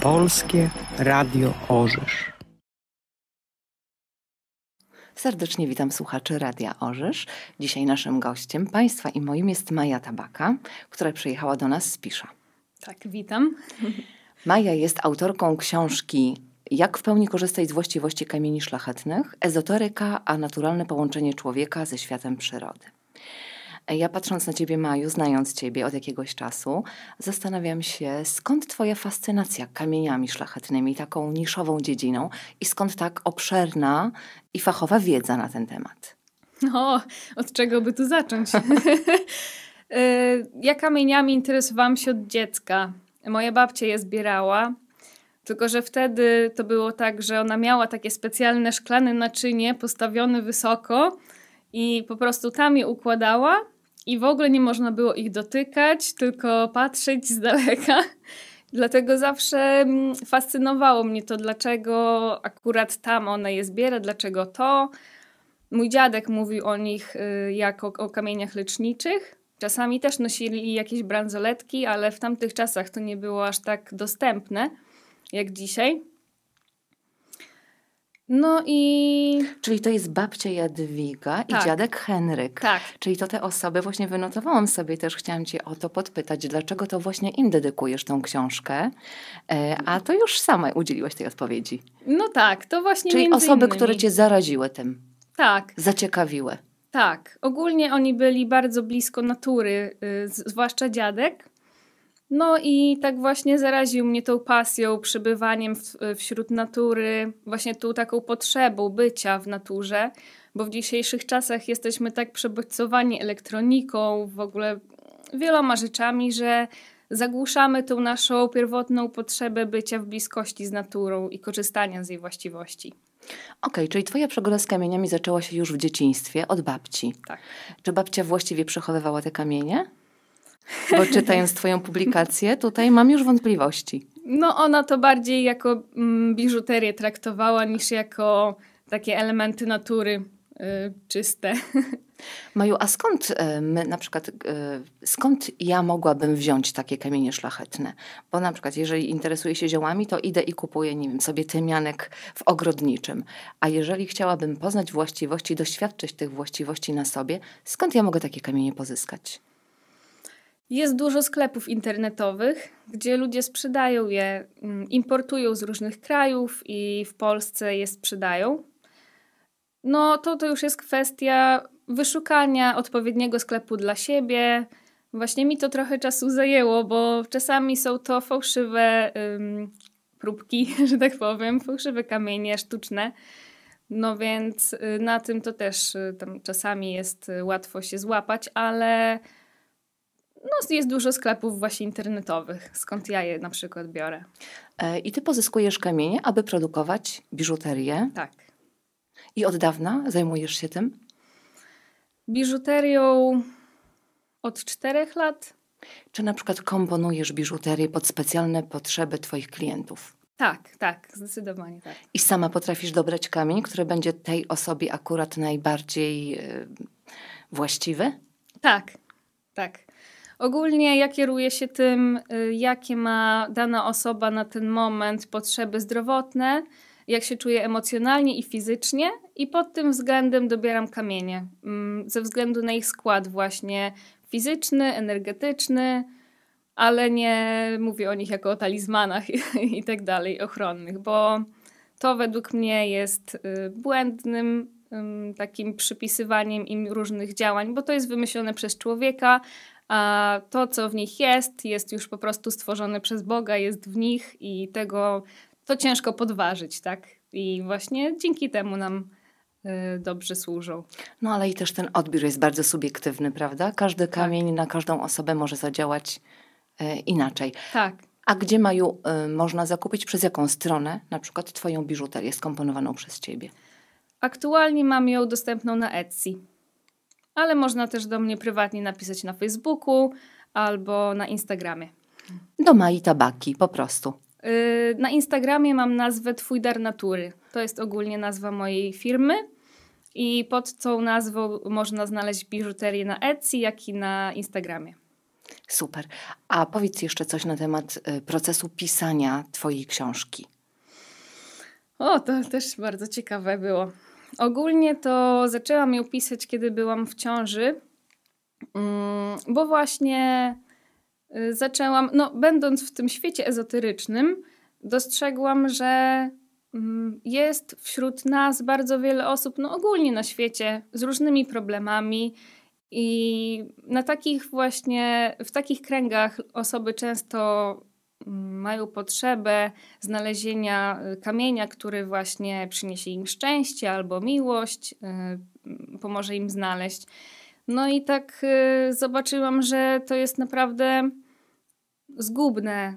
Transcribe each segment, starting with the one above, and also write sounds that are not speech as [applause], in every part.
Polskie Radio Orzysz. Serdecznie witam słuchaczy Radia Orzysz. Dzisiaj naszym gościem, Państwa i moim jest Maja Tabaka, która przyjechała do nas z Pisza. Tak, witam. [laughs] Maja jest autorką książki Jak w pełni korzystać z właściwości kamieni szlachetnych, ezoteryka, a naturalne połączenie człowieka ze światem przyrody. Ja patrząc na ciebie, Maju, znając ciebie od jakiegoś czasu, zastanawiam się, skąd twoja fascynacja kamieniami szlachetnymi, taką niszową dziedziną i skąd tak obszerna i fachowa wiedza na ten temat? No, od czego by tu zacząć? [laughs] E, ja kamieniami interesowałam się od dziecka. Moja babcia je zbierała, tylko że wtedy to było tak, że ona miała takie specjalne szklane naczynie postawione wysoko i po prostu tam je układała i w ogóle nie można było ich dotykać, tylko patrzeć z daleka. Dlatego zawsze mm, fascynowało mnie to, dlaczego akurat tam one je zbiera, dlaczego to. Mój dziadek mówił o nich y, jako o kamieniach leczniczych. Czasami też nosili jakieś bransoletki, ale w tamtych czasach to nie było aż tak dostępne jak dzisiaj. No i. Czyli to jest babcia Jadwiga tak. i dziadek Henryk. Tak. Czyli to te osoby, właśnie wynotowałam sobie też, chciałam Cię o to podpytać, dlaczego to właśnie im dedykujesz tą książkę, e, a to już sama udzieliłaś tej odpowiedzi. No tak, to właśnie. Czyli osoby, innymi. które Cię zaraziły tym. Tak. Zaciekawiły. Tak. Ogólnie oni byli bardzo blisko natury, y, zwłaszcza dziadek. No i tak właśnie zaraził mnie tą pasją, przebywaniem w, wśród natury, właśnie tą taką potrzebą bycia w naturze, bo w dzisiejszych czasach jesteśmy tak przebodźcowani elektroniką, w ogóle wieloma rzeczami, że zagłuszamy tą naszą pierwotną potrzebę bycia w bliskości z naturą i korzystania z jej właściwości. Okej, okay, czyli twoja przygoda z kamieniami zaczęła się już w dzieciństwie od babci. Tak. Czy babcia właściwie przechowywała te kamienie? Bo czytając Twoją publikację, tutaj mam już wątpliwości. No, ona to bardziej jako mm, biżuterię traktowała niż jako takie elementy natury y, czyste. [laughs] Maju, a skąd y, my na przykład, y, skąd ja mogłabym wziąć takie kamienie szlachetne? Bo na przykład, jeżeli interesuję się ziołami, to idę i kupuję, nie wiem, sobie tymianek w ogrodniczym. A jeżeli chciałabym poznać właściwości, doświadczyć tych właściwości na sobie, skąd ja mogę takie kamienie pozyskać? Jest dużo sklepów internetowych, gdzie ludzie sprzedają je, mm, importują z różnych krajów i w Polsce je sprzedają. No to to już jest kwestia wyszukania odpowiedniego sklepu dla siebie. Właśnie mi to trochę czasu zajęło, bo czasami są to fałszywe ym, próbki, [laughs] że tak powiem, fałszywe kamienie sztuczne. No więc y, na tym to też y, tam czasami jest y, łatwo się złapać, ale no, jest dużo sklepów właśnie internetowych, skąd ja je na przykład biorę. E, I ty pozyskujesz kamienie, aby produkować biżuterię? Tak. I od dawna zajmujesz się tym? Biżuterią od czterech lat. Czy na przykład komponujesz biżuterię pod specjalne potrzeby Twoich klientów? Tak, tak, zdecydowanie tak. I sama potrafisz dobrać kamień, który będzie tej osobie akurat najbardziej yy, właściwy? Tak, tak. Ogólnie ja kieruję się tym, y, jakie ma dana osoba na ten moment potrzeby zdrowotne, jak się czuję emocjonalnie i fizycznie, i pod tym względem dobieram kamienie. Mm, ze względu na ich skład, właśnie fizyczny, energetyczny, ale nie mówię o nich jako o talizmanach i, [laughs] i tak dalej, ochronnych, bo to według mnie jest y, błędnym takim przypisywaniem im różnych działań, bo to jest wymyślone przez człowieka, a to, co w nich jest, jest już po prostu stworzone przez Boga, jest w nich i tego to ciężko podważyć, tak? I właśnie dzięki temu nam y, dobrze służą. No ale i też ten odbiór jest bardzo subiektywny, prawda? Każdy tak. kamień tak. na każdą osobę może zadziałać y, inaczej. Tak. A gdzie Maju y, można zakupić? Przez jaką stronę? Na przykład twoją biżuterię skomponowaną przez ciebie. Aktualnie mam ją dostępną na Etsy ale można też do mnie prywatnie napisać na Facebooku albo na Instagramie. Do Mai Tabaki, po prostu. Y, na Instagramie mam nazwę Twój Dar Natury. To jest ogólnie nazwa mojej firmy. I pod tą nazwą można znaleźć biżuterię na Etsy, jak i na Instagramie. Super. A powiedz jeszcze coś na temat y, procesu pisania Twojej książki. O, to też bardzo ciekawe było. Ogólnie to zaczęłam ją pisać, kiedy byłam w ciąży, mm, bo właśnie y, zaczęłam, no, będąc w tym świecie ezoterycznym, dostrzegłam, że mm, jest wśród nas bardzo wiele osób, no ogólnie na świecie, z różnymi problemami. I na takich właśnie, w takich kręgach osoby często mają potrzebę znalezienia y, kamienia, który właśnie przyniesie im szczęście albo miłość, y, pomoże im znaleźć. No i tak y, zobaczyłam, że to jest naprawdę zgubne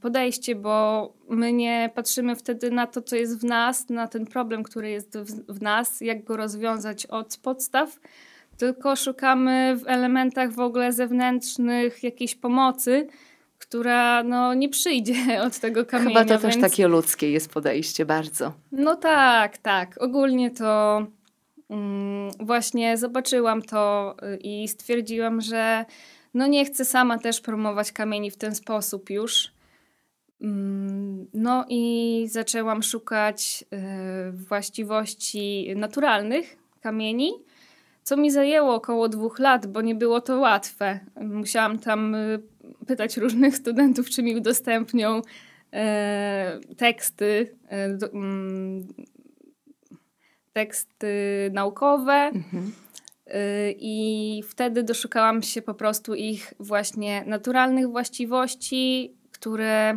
podejście, bo my nie patrzymy wtedy na to, co jest w nas, na ten problem, który jest w nas, jak go rozwiązać od podstaw, tylko szukamy w elementach w ogóle zewnętrznych jakiejś pomocy która no, nie przyjdzie [laughs] od tego kamienia. Chyba to więc... też takie ludzkie jest podejście bardzo. No tak, tak. Ogólnie to mm, właśnie zobaczyłam to y, i stwierdziłam, że no nie chcę sama też promować kamieni w ten sposób już. Mm, no i zaczęłam szukać y, właściwości naturalnych kamieni, co mi zajęło około dwóch lat, bo nie było to łatwe. Musiałam tam y, pytać różnych studentów, czy mi udostępnią e, teksty, e, mm, teksty naukowe. Mhm. E, I wtedy doszukałam się po prostu ich właśnie naturalnych właściwości, które,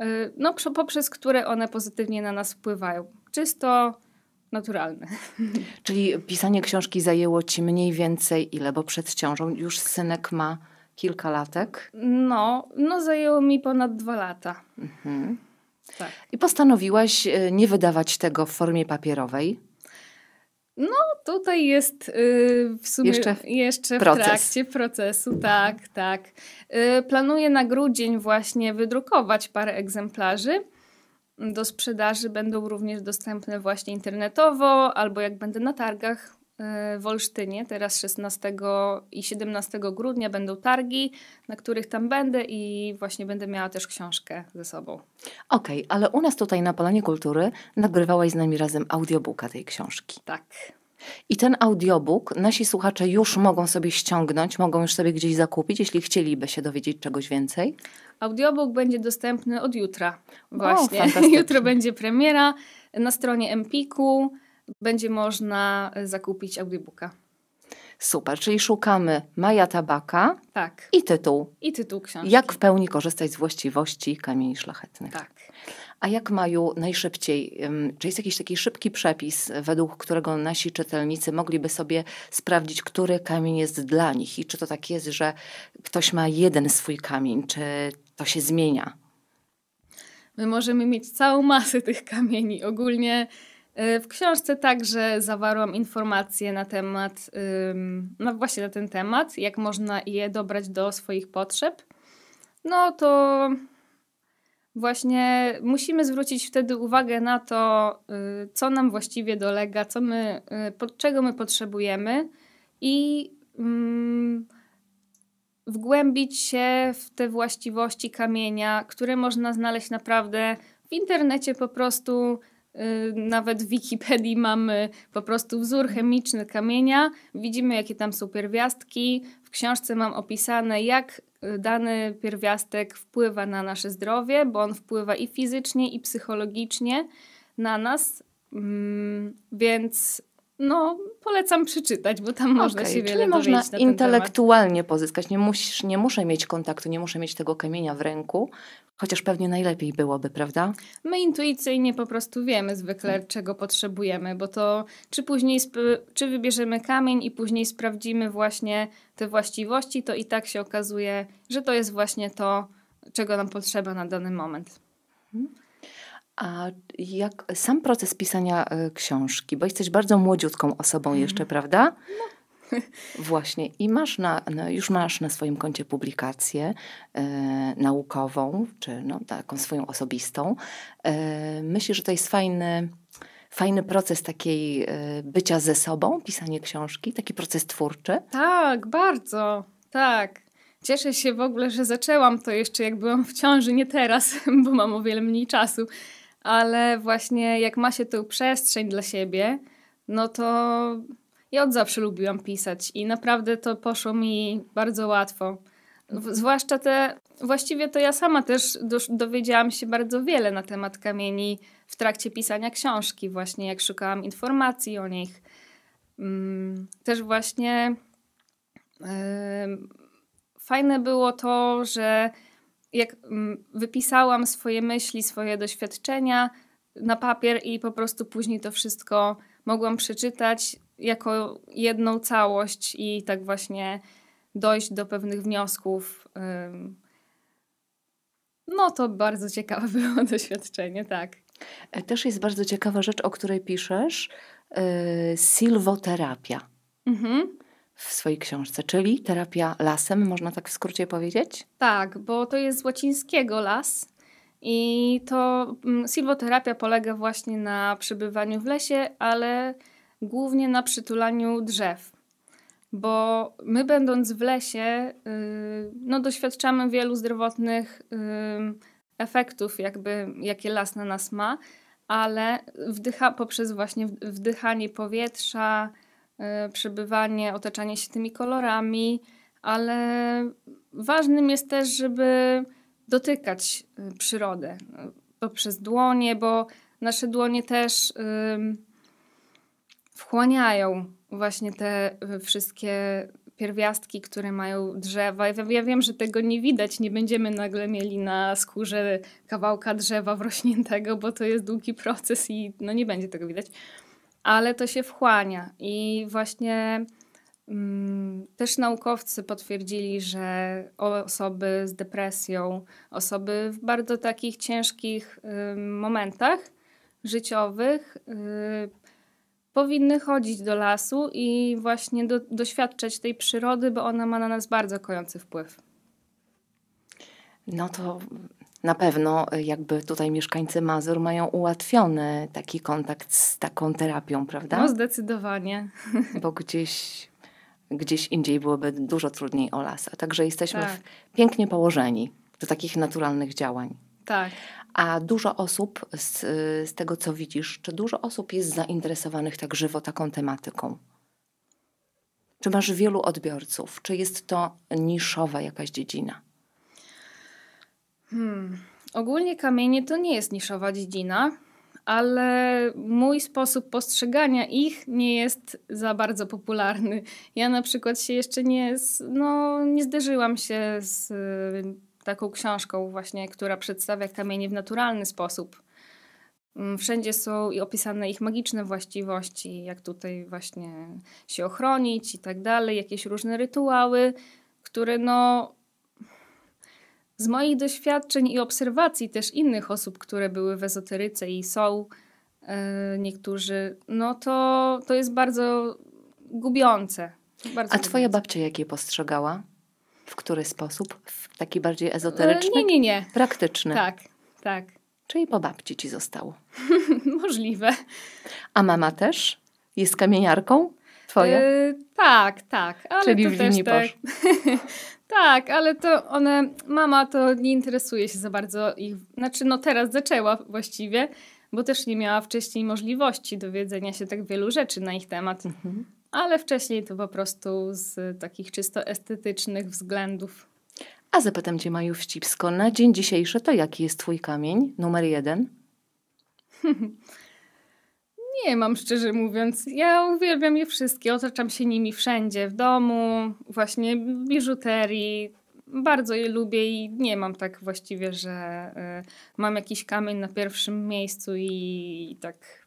e, no, poprzez które one pozytywnie na nas wpływają. Czysto naturalne. Czyli pisanie książki zajęło ci mniej więcej ile? Bo przed ciążą już synek ma kilka latek? No, no zajęło mi ponad dwa lata. Mhm. Tak. I postanowiłaś e, nie wydawać tego w formie papierowej? No, tutaj jest y, w sumie jeszcze, jeszcze proces. w trakcie procesu, tak, tak. Y, planuję na grudzień właśnie wydrukować parę egzemplarzy. Do sprzedaży będą również dostępne właśnie internetowo albo jak będę na targach E, w Olsztynie. Teraz 16 i 17 grudnia będą targi, na których tam będę i właśnie będę miała też książkę ze sobą. Okej, okay, ale u nas tutaj na Polanie Kultury nagrywałaś z nami razem audiobooka tej książki. Tak. I ten audiobook nasi słuchacze już mogą sobie ściągnąć, mogą już sobie gdzieś zakupić, jeśli chcieliby się dowiedzieć czegoś więcej. Audiobook będzie dostępny od jutra. Właśnie. O, [laughs] Jutro będzie premiera na stronie Empiku będzie można e, zakupić audiobooka. Super, czyli szukamy Maja Tabaka tak. i tytuł. I tytuł książki. Jak w pełni korzystać z właściwości kamieni szlachetnych. Tak. A jak Maju najszybciej, czy jest jakiś taki szybki przepis, według którego nasi czytelnicy mogliby sobie sprawdzić, który kamień jest dla nich i czy to tak jest, że ktoś ma jeden swój kamień, czy to się zmienia? My możemy mieć całą masę tych kamieni. Ogólnie E, w książce także zawarłam informacje na temat, no właśnie na ten temat, jak można je dobrać do swoich potrzeb. No to właśnie musimy zwrócić wtedy uwagę na to, y, co nam właściwie dolega, co my, y, czego my potrzebujemy i wgłębić się w te właściwości kamienia, które można znaleźć naprawdę w internecie po prostu Y, nawet w Wikipedii mamy po prostu wzór chemiczny kamienia, widzimy jakie tam są pierwiastki. W książce mam opisane, jak y, dany pierwiastek wpływa na nasze zdrowie, bo on wpływa i fizycznie, i psychologicznie na nas. Mm, więc no polecam przeczytać, bo tam okay, można się wiele można intelektualnie temat. pozyskać. Nie, musisz, nie muszę mieć kontaktu, nie muszę mieć tego kamienia w ręku, chociaż pewnie najlepiej byłoby, prawda? My intuicyjnie po prostu wiemy zwykle, hmm. czego potrzebujemy, bo to czy później, czy wybierzemy kamień i później sprawdzimy właśnie te właściwości, to i tak się okazuje, że to jest właśnie to, czego nam potrzeba na dany moment. Hmm. A jak sam proces pisania e, książki, bo jesteś bardzo młodziutką osobą mhm. jeszcze, prawda? No. [laughs] Właśnie. I masz na, no już masz na swoim koncie publikację e, naukową, czy no, taką swoją osobistą. E, myślę, że to jest fajny, fajny proces takiej e, bycia ze sobą, pisanie książki, taki proces twórczy? Tak, bardzo. Tak. Cieszę się w ogóle, że zaczęłam to jeszcze jak byłam w ciąży, nie teraz, [laughs] bo mam o wiele mniej czasu ale właśnie jak ma się tę przestrzeń dla siebie, no to ja od zawsze lubiłam pisać i naprawdę to poszło mi bardzo łatwo. Zwłaszcza te, właściwie to ja sama też dowiedziałam się bardzo wiele na temat kamieni w trakcie pisania książki, właśnie jak szukałam informacji o nich. Mm, też właśnie fajne było to, że jak mm, wypisałam swoje myśli, swoje doświadczenia na papier i po prostu później to wszystko mogłam przeczytać jako jedną całość i tak właśnie dojść do pewnych wniosków. No to bardzo ciekawe [laughs] było doświadczenie, tak. E, też jest bardzo ciekawa rzecz, o której piszesz, yy, silwoterapia. Mhm w swojej książce, czyli terapia lasem, można tak w skrócie powiedzieć? Tak, bo to jest z łacińskiego las. I to mm, silwoterapia polega właśnie na przebywaniu w lesie, ale głównie na przytulaniu drzew. Bo my, będąc w lesie, y, no, doświadczamy wielu zdrowotnych y, efektów, jakby, jakie las na nas ma, ale wdycha, poprzez właśnie wdychanie powietrza, E, przebywanie, otaczanie się tymi kolorami, ale ważnym jest też, żeby dotykać e, przyrodę e, poprzez dłonie, bo nasze dłonie też wchłaniają właśnie te wszystkie pierwiastki, które mają drzewa. Ja wiem, że tego nie widać, nie będziemy nagle mieli na skórze kawałka drzewa [laughs] wrośniętego, bo to jest długi proces i no nie będzie tego widać ale to się wchłania i właśnie mm, też naukowcy potwierdzili, że osoby z depresją, osoby w bardzo takich ciężkich y, momentach życiowych y, powinny chodzić do lasu i właśnie do, doświadczać tej przyrody, bo ona ma na nas bardzo kojący wpływ. No to na pewno e, jakby tutaj mieszkańcy Mazur mają ułatwiony taki kontakt z taką terapią, prawda? No zdecydowanie. [laughs] Bo gdzieś, gdzieś indziej byłoby dużo trudniej o las. także jesteśmy tak. w, pięknie położeni do takich naturalnych działań. Tak. A dużo osób, z, e, z tego co widzisz, czy dużo osób jest zainteresowanych tak żywo taką tematyką? Czy masz wielu odbiorców? Czy jest to niszowa jakaś dziedzina? Hmm. Ogólnie kamienie to nie jest niszowa dziedzina, ale mój sposób postrzegania ich nie jest za bardzo popularny. Ja na przykład się jeszcze nie, no, nie zderzyłam się z y, taką książką właśnie, która przedstawia kamienie w naturalny sposób. Mm, wszędzie są i opisane ich magiczne właściwości, jak tutaj właśnie się ochronić i tak dalej, jakieś różne rytuały, które no z moich doświadczeń i obserwacji też innych osób, które były w ezoteryce i są yy, niektórzy, no to, to jest bardzo gubiące. Bardzo A gubiące. twoja babcia jak je postrzegała? W który sposób? W taki bardziej e, ezoteryczny? Nie, nie, nie. Praktyczny. Tak, tak. Czyli po babci ci zostało. [laughs] Możliwe. A mama też? Jest kamieniarką? Twoja? Yy, tak, tak. Ale Czyli to w linii też [laughs] Tak, ale to one, mama to nie interesuje się za bardzo ich, znaczy no teraz zaczęła właściwie, bo też nie miała wcześniej możliwości dowiedzenia się tak wielu rzeczy na ich temat. Mhm. Ale wcześniej to po prostu z takich czysto estetycznych względów. A zapytam Cię, Maju Wścibsko, na dzień dzisiejszy to jaki jest Twój kamień numer jeden? [laughs] Nie mam, szczerze mówiąc. Ja uwielbiam je wszystkie, otaczam się nimi wszędzie, w domu, właśnie w biżuterii. Bardzo je lubię i nie mam tak właściwie, że y, mam jakiś kamień na pierwszym miejscu i, i tak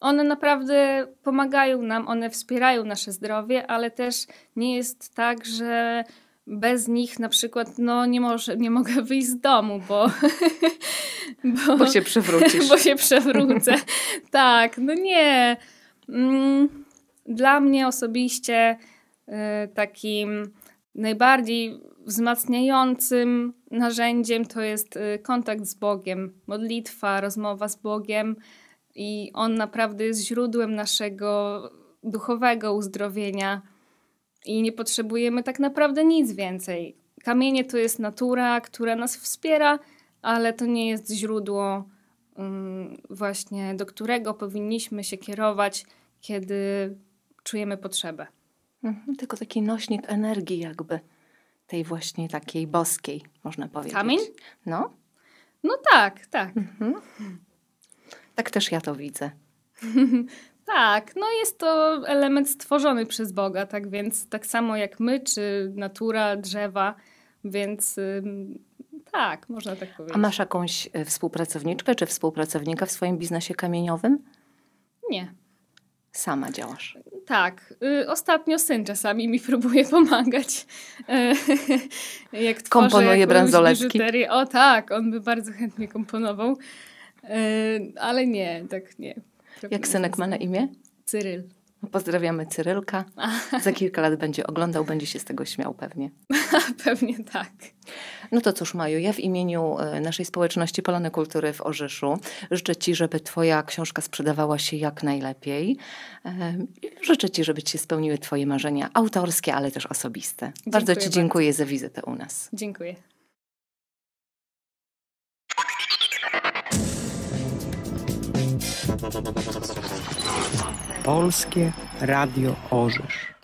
one naprawdę pomagają nam, one wspierają nasze zdrowie, ale też nie jest tak, że bez nich na przykład no, nie, może, nie mogę [laughs] wyjść z domu, bo, [laughs] bo, bo się przewrócisz. [laughs] Bo się przewrócę. tak, no nie. Mm, dla mnie osobiście y, takim najbardziej wzmacniającym narzędziem to jest y, kontakt z Bogiem, modlitwa, rozmowa z Bogiem i on naprawdę jest źródłem naszego duchowego uzdrowienia i nie potrzebujemy tak naprawdę nic więcej. Kamienie to jest natura, która nas wspiera, ale to nie jest źródło um, właśnie, do którego powinniśmy się kierować, kiedy czujemy potrzebę. Mhm, tylko taki nośnik energii jakby, tej właśnie takiej boskiej, można powiedzieć. Kamień? No. No tak, tak. Mhm. Tak też ja to widzę. [laughs] Tak, no jest to element stworzony przez Boga, tak więc tak samo jak my, czy natura, drzewa, więc tak, można tak powiedzieć. A masz jakąś y, współpracowniczkę czy współpracownika w swoim biznesie kamieniowym? Nie. Sama działasz. Tak. Y, ostatnio syn czasami mi próbuje pomagać. Y, [laughs] jak Komponuje bransoletki. O tak, on by bardzo chętnie komponował. Ale nie, tak nie. Jak synek ma na imię? Cyryl. Pozdrawiamy Cyrylka. [laughs] Za kilka lat będzie oglądał, będzie się z tego śmiał pewnie. [laughs] pewnie tak. No to cóż, Maju, ja w imieniu e, naszej społeczności Polony Kultury w Orzeszu życzę Ci, żeby Twoja książka sprzedawała się jak najlepiej. E, życzę Ci, żeby Ci się spełniły Twoje marzenia autorskie, ale też osobiste. Dziękuję bardzo Ci dziękuję bardzo. za wizytę u nas. Dziękuję. Polskie Radio Orzesz.